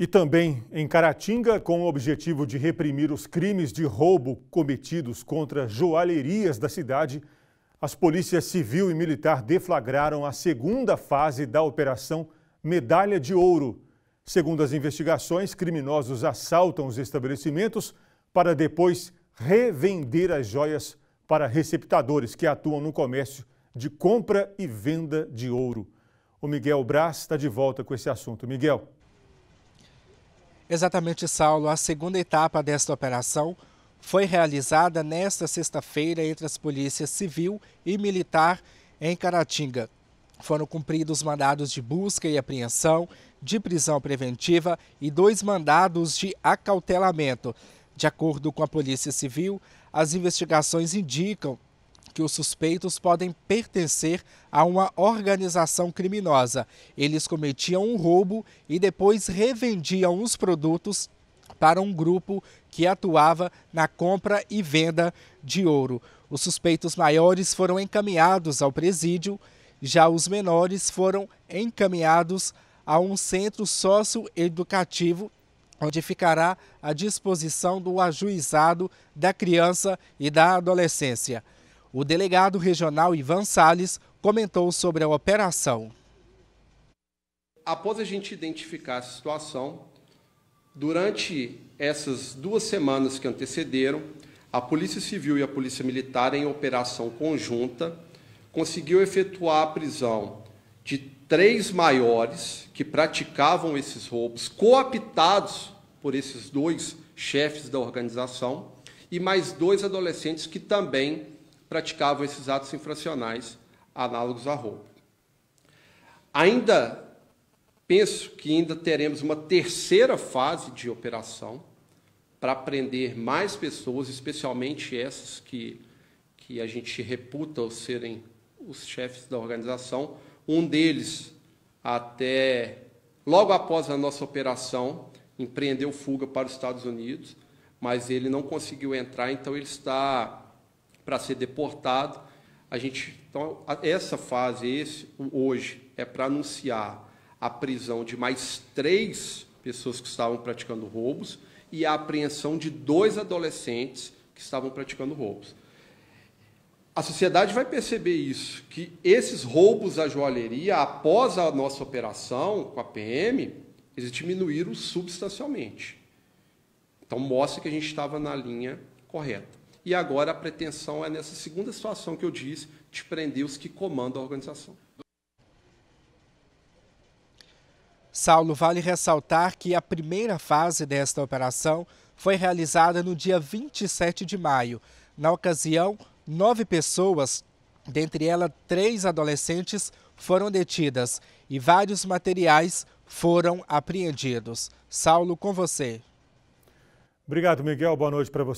E também em Caratinga, com o objetivo de reprimir os crimes de roubo cometidos contra joalherias da cidade, as polícias civil e militar deflagraram a segunda fase da operação Medalha de Ouro. Segundo as investigações, criminosos assaltam os estabelecimentos para depois revender as joias para receptadores que atuam no comércio de compra e venda de ouro. O Miguel Braz está de volta com esse assunto. Miguel. Exatamente, Saulo, a segunda etapa desta operação foi realizada nesta sexta-feira entre as polícias civil e militar em Caratinga. Foram cumpridos mandados de busca e apreensão, de prisão preventiva e dois mandados de acautelamento. De acordo com a Polícia Civil, as investigações indicam que os suspeitos podem pertencer a uma organização criminosa. Eles cometiam um roubo e depois revendiam os produtos para um grupo que atuava na compra e venda de ouro. Os suspeitos maiores foram encaminhados ao presídio, já os menores foram encaminhados a um centro socioeducativo onde ficará à disposição do ajuizado da criança e da adolescência. O delegado regional Ivan Sales comentou sobre a operação. Após a gente identificar a situação, durante essas duas semanas que antecederam, a Polícia Civil e a Polícia Militar, em operação conjunta, conseguiu efetuar a prisão de três maiores que praticavam esses roubos, coaptados por esses dois chefes da organização, e mais dois adolescentes que também praticavam esses atos infracionais análogos a roubo. Ainda penso que ainda teremos uma terceira fase de operação para prender mais pessoas, especialmente essas que, que a gente reputa ou serem os chefes da organização. Um deles, até logo após a nossa operação, empreendeu fuga para os Estados Unidos, mas ele não conseguiu entrar, então ele está para ser deportado. A gente, então, essa fase, esse, hoje, é para anunciar a prisão de mais três pessoas que estavam praticando roubos e a apreensão de dois adolescentes que estavam praticando roubos. A sociedade vai perceber isso, que esses roubos à joalheria, após a nossa operação com a PM, eles diminuíram substancialmente. Então mostra que a gente estava na linha correta e agora a pretensão é, nessa segunda situação que eu disse, de prender os que comandam a organização. Saulo, vale ressaltar que a primeira fase desta operação foi realizada no dia 27 de maio. Na ocasião, nove pessoas, dentre elas três adolescentes, foram detidas e vários materiais foram apreendidos. Saulo, com você. Obrigado, Miguel. Boa noite para você.